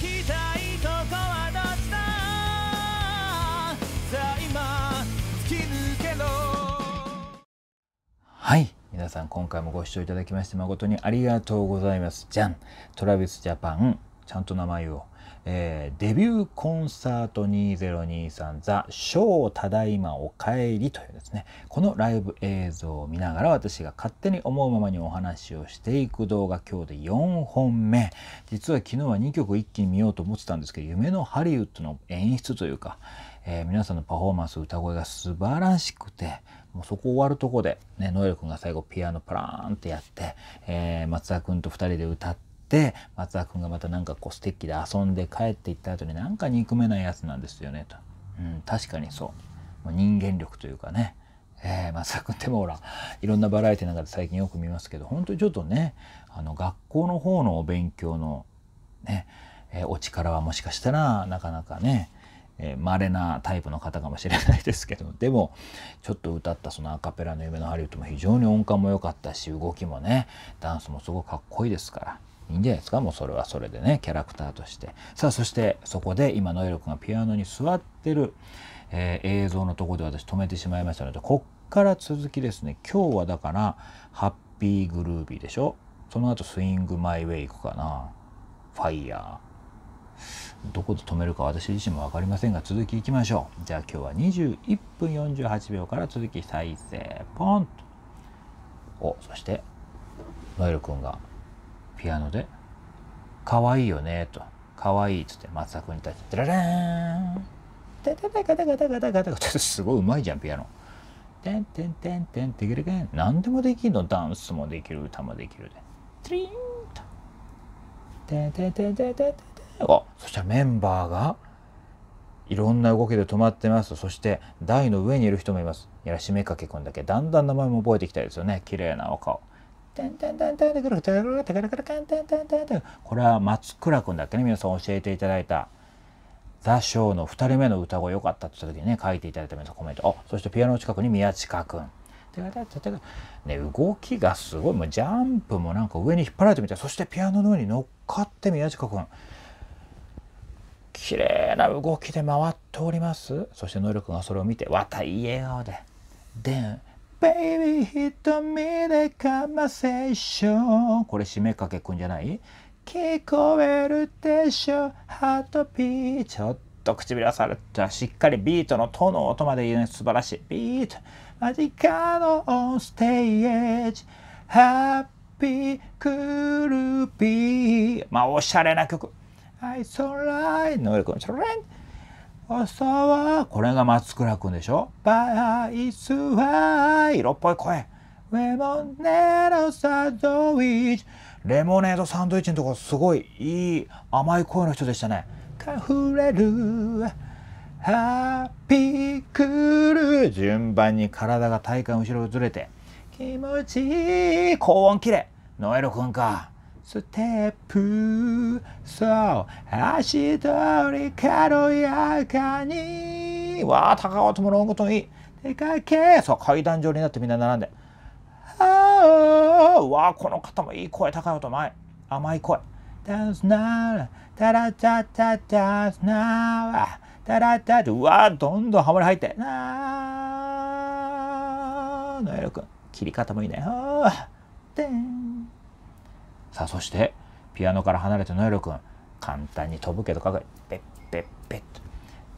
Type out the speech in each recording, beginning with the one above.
きたいとこはどっちださあ今突き抜けろはい皆さん今回もご視聴いただきまして誠にありがとうございますじゃんトラ a v i s j a p ちゃんと名前をえー、デビューコンサート2023ザ・ショーただいまおかえりというですね、このライブ映像を見ながら私が勝手に思うままにお話をしていく動画今日で4本目。実は昨日は2曲一気に見ようと思ってたんですけど、夢のハリウッドの演出というか、えー、皆さんのパフォーマンス、歌声が素晴らしくて、もうそこ終わるとこで、ね、ノエル君が最後ピアノパラーンってやって、えー、松田君と2人で歌って、って松田君がまたなんかこうステッキで遊んで帰っていった後になんか憎めないやつなんですよねと、うん、確かにそうもう人間力というかね、えー、松田君ってもほらいろんなバラエティなんかで最近よく見ますけど本当にちょっとねあの学校の方のお勉強のね、えー、お力はもしかしたらなかなかねえー、稀なタイプの方かもしれないですけどでもちょっと歌ったそのアカペラの「夢のハリウッド」も非常に音感も良かったし動きもねダンスもすごくかっこいいですからいいんじゃないですかもうそれはそれでねキャラクターとしてさあそしてそこで今ノエル君がピアノに座ってる、えー、映像のとこで私止めてしまいましたのでこっから続きですね今日はだからハッピーグルービーでしょその後スイングマイウェイ行くかなファイヤーどこで止めるか私自身も分かりませんが続きいきましょうじゃあ今日は21分48秒から続き再生ポンとおそしてノエル君がピアノで「かわいいよね」と「かわいい」っつって松田君に対して「ダララン」「タタタタタタタタタタ」すごいうまいじゃんピアノ。テンテンテンテンテけレけン。何でもできるのダンスもできる歌もできるでトリーンとテンテンテン。あそしたらメンバーがいろんな動きで止まってますそして台の上にいる人もいますやらしめかけくんだけだんだん名前も覚えてきたいですよね綺麗なお顔これは松倉君だっけね皆さん教えていただいた「座礁の2人目の歌声良かったって言った時にね書いていただいた皆さんコメントあそしてピアノの近くに宮近君。ね、動きがすごいもうジャンプもなんか上に引っ張られてみたいそしてピアノの上に乗っかって宮近君綺麗な動きで回っておりますそして能力がそれを見て「わたいい笑顔で」で Baby 瞳でカマセッションこれ締めかけくんじゃない聞こえるでしょハートピーちょっと唇されたしっかりビートのとの音まで言うね素晴らしいビートジカのオンステージハッピークルーピーまあおしゃれな曲アイソライノエル君チャレン朝は、これが松倉くんでしょバイスは色っぽい声。レモネードサンドイッチ。レモネードサンドイッチのところすごいいい甘い声の人でしたね。ふれる。ハッピークール。順番に体が体幹後ろずれて。気持ちいい。高音きれい。ノエルくんか。ステップそう足取り軽やかにわあ高尾友の音ごとい出かけそう階段状になってみんな並んでああわあこの方もいい声高い音前甘い声ダンスならタラダダダンスならダラダダわあどんどんハモリ入ってなあのやろくん切り方もいいねああでんさあそしてピアノから離れてノエル君簡単に飛ぶけどかかペッペッペッと。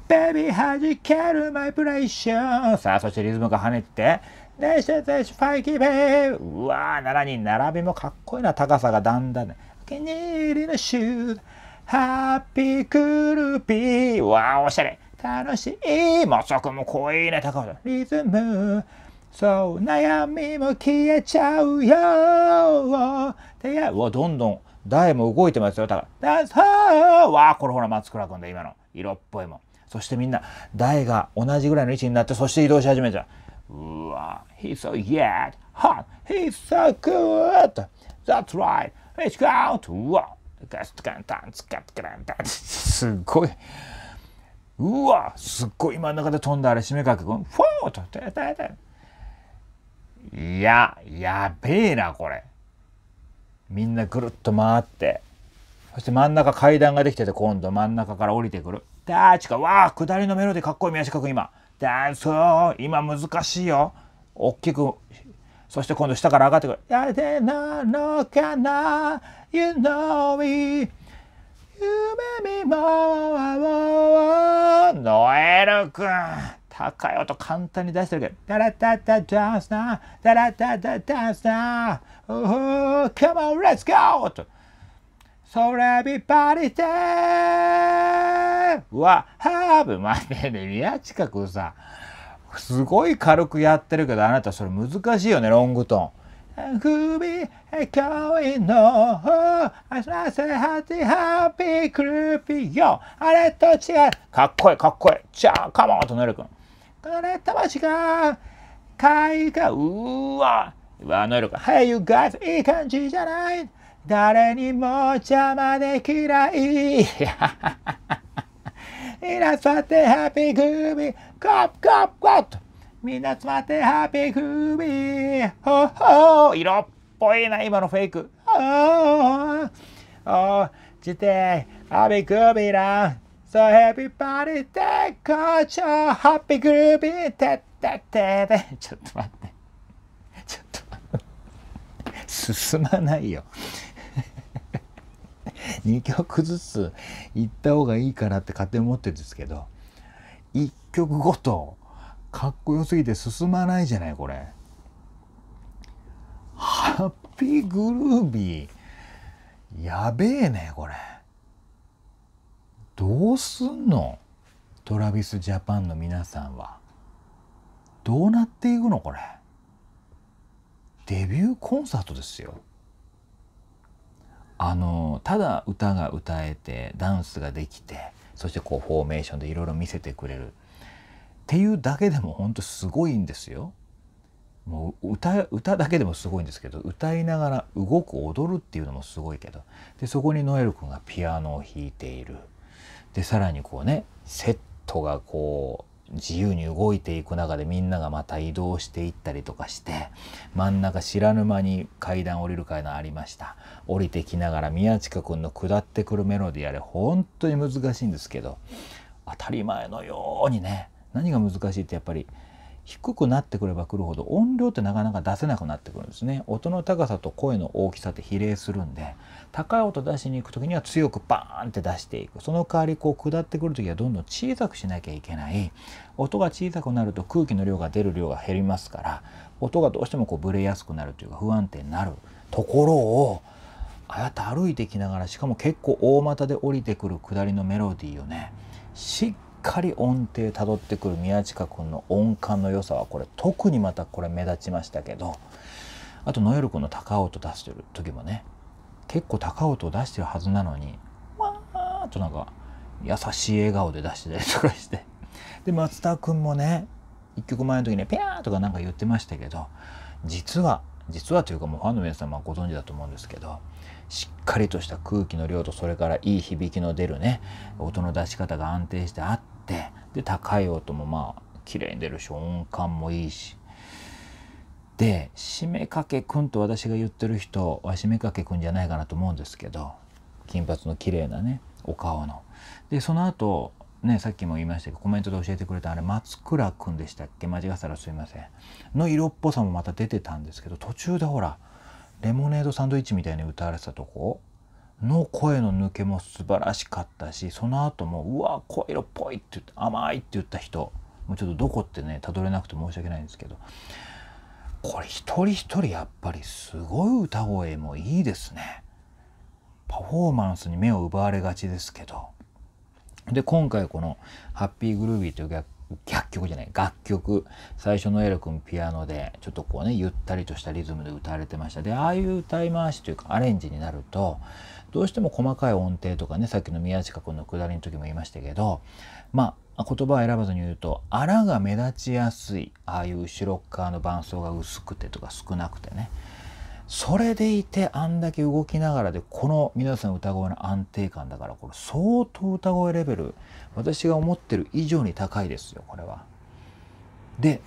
ベビー弾けるマイプレイションさあそしてリズムが跳ねてでしょでしょファイキーベーうわー7人並びもかっこいいな高さがだんだんねお気に入りのシューハッピークルーピーわーおしゃれ楽しいもうそこも濃いね高さリズムそう悩みも消えちゃうよてやうわどんどん台も動いてますよだから「ダーわあこれほら松倉君だ今の色っぽいもんそしてみんな台が同じぐらいの位置になってそして移動し始めちゃううわ He's so yet hot He's so good That's right Let's go うわガスカンタンツカツカンタンすごいうわすっごい今の中で飛んだあれ締めかけフォーとててていや、やべえな、これ。みんなぐるっと回って、そして真ん中階段ができてて、今度真ん中から降りてくる。ダーチか、わあ、下りのメロディかっこいい、宮近君今。ダンスを、今難しいよ。大きく、そして今度下から上がってくる。やでなのかな、you know me. 夢見も、ノエル君。高い音簡単に出してるけど、タラタタダンスナー、ダラタタダンスナー、フー、come on, let's と。ソレビ v リテー b o d y there! は、h で宮近くさ、すごい軽くやってるけど、あなたそれ難しいよね、ロングトン。ふみ、え、今日の、あさせはて、ハッピークルーピーよ。あれと違う。かっこいい、かっこいい。じゃあ、カモンとのるくん。金魂が海がうーわあの色か Hey you guys いい感じじゃない誰にも邪魔できない皆集まってハッピーグービーコップコップコップみんな集まってハッピーグービーほほ色っぽいな今のフェイクおおおおジテハッピーグービーラン So everybody take c o n o l happy groovy, te te t ちょっと待って。ちょっと進まないよ。2 曲ずつ行った方がいいかなって勝手に思ってるんですけど、1曲ごとかっこよすぎて進まないじゃない、これ。ハッピーグルービー。やべえね、これ。どうすんのトラビスジャパンの皆さんは。どうなっていくのこれ。デビューコンサートですよ。あのただ歌が歌えてダンスができてそしてこうフォーメーションでいろいろ見せてくれるっていうだけでもほんとすごいんですよ。もう歌歌だけでもすごいんですけど歌いながら動く踊るっていうのもすごいけどでそこにノエル君がピアノを弾いている。でさらにこうねセットがこう自由に動いていく中でみんながまた移動していったりとかして真ん中知らぬ間に階段降りる階段ありました降りてきながら宮近くんの下ってくるメロディーあれ本当に難しいんですけど当たり前のようにね何が難しいってやっぱり低くなってくればくるほど音量ってなかなか出せなくなってくるんですね音の高さと声の大きさって比例するんで高い音出しに行く時には強くバーンって出していくその代わりこう下ってくる時はどんどん小さくしなきゃいけない音が小さくなると空気の量が出る量が減りますから音がどうしてもこうブレやすくなるというか不安定になるところをああやって歩いてきながらしかも結構大股で降りてくる下りのメロディーをねしっかり音程たどってくる宮近君の音感の良さはこれ特にまたこれ目立ちましたけどあとノエル君の高音出してる時もね結構高音を出してるはずなのにわーっとなんか優しい笑顔で出してたりとかしてで松田君もね1曲前の時に「ピャー」とかなんか言ってましたけど実は実はというかもうファンの皆様ご存知だと思うんですけどしっかりとした空気の量とそれからいい響きの出るね音の出し方が安定してあってで高い音もまあ綺麗に出るし音感もいいしで締めかけくんと私が言ってる人は締めかけくんじゃないかなと思うんですけど金髪の綺麗なねお顔の。でその後ね、さっきも言いましたけどコメントで教えてくれたあれ松倉くんでしたっけ間違ったらすいませんの色っぽさもまた出てたんですけど途中でほらレモネードサンドイッチみたいに歌われてたとこの声の抜けも素晴らしかったしその後もうわ声色っぽいって言って甘いって言った人もうちょっとどこってねたどれなくて申し訳ないんですけどこれ一人一人やっぱりすごい歌声もいいですね。パフォーマンスに目を奪われがちですけどで今回この「ハッピーグルービー」という楽逆曲じゃない楽曲最初のエロ君ピアノでちょっとこうねゆったりとしたリズムで歌われてましたでああいう歌い回しというかアレンジになるとどうしても細かい音程とかねさっきの宮近君のくだりの時も言いましたけどまあ言葉を選ばずに言うとあらが目立ちやすいああいう後ろ側の伴奏が薄くてとか少なくてねそれでいてあんだけ動きながらでこの皆さん歌声の安定感だからこれ相当歌声レベル私が思ってる以上に高いですよこれは。で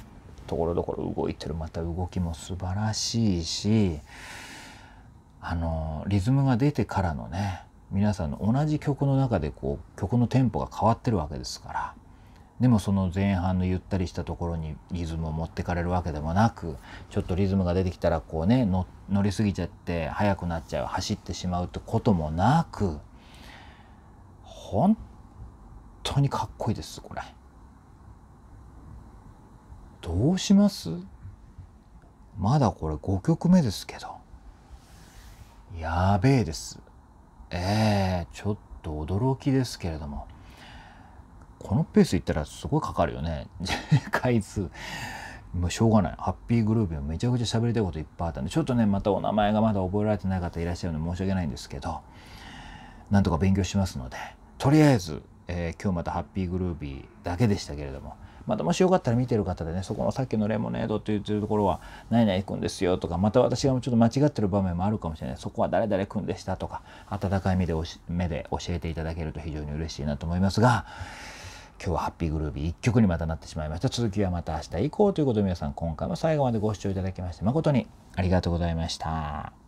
ところどころ動いてるまた動きも素晴らしいしあのリズムが出てからのね皆さんの同じ曲の中でこう曲のテンポが変わってるわけですから。でもその前半のゆったりしたところにリズムを持ってかれるわけでもなくちょっとリズムが出てきたらこうね乗り過ぎちゃって速くなっちゃう走ってしまうってこともなく本当にかっこいいですこれ。どうしますまだこれ5曲目ですけど。やべえです。ええー、ちょっと驚きですけれども。このペースいったらすごいかかるよね 回数もうしょうがないハッピーグルービーめちゃくちゃ喋りたいこといっぱいあったんでちょっとねまたお名前がまだ覚えられてない方いらっしゃるので申し訳ないんですけどなんとか勉強しますのでとりあえず、えー、今日またハッピーグルービーだけでしたけれどもまたもしよかったら見てる方でねそこのさっきのレモネードって言ってるところは「何々くんですよ」とかまた私がちょっと間違ってる場面もあるかもしれないそこは誰々くんでしたとか温かい目で目で教えていただけると非常に嬉しいなと思いますが今日はハッピーグルービー1曲にまたなってしまいました続きはまた明日以降ということで皆さん今回も最後までご視聴いただきまして誠にありがとうございました。